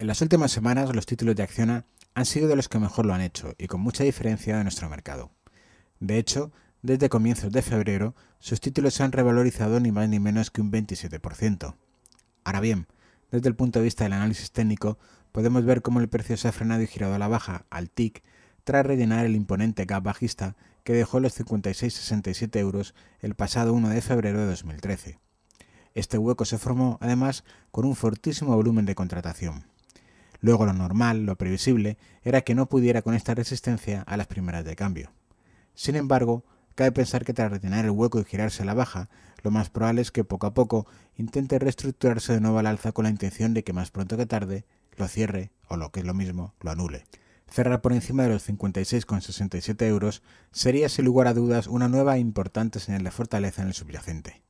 En las últimas semanas los títulos de Acciona han sido de los que mejor lo han hecho y con mucha diferencia de nuestro mercado. De hecho, desde comienzos de febrero, sus títulos se han revalorizado ni más ni menos que un 27%. Ahora bien, desde el punto de vista del análisis técnico, podemos ver cómo el precio se ha frenado y girado a la baja, al TIC, tras rellenar el imponente gap bajista que dejó los 56,67 euros el pasado 1 de febrero de 2013. Este hueco se formó, además, con un fortísimo volumen de contratación. Luego lo normal, lo previsible, era que no pudiera con esta resistencia a las primeras de cambio. Sin embargo, cabe pensar que tras retener el hueco y girarse a la baja, lo más probable es que poco a poco intente reestructurarse de nuevo al alza con la intención de que más pronto que tarde lo cierre o lo que es lo mismo, lo anule. Cerrar por encima de los 56,67 euros sería sin lugar a dudas una nueva e importante señal de fortaleza en el subyacente.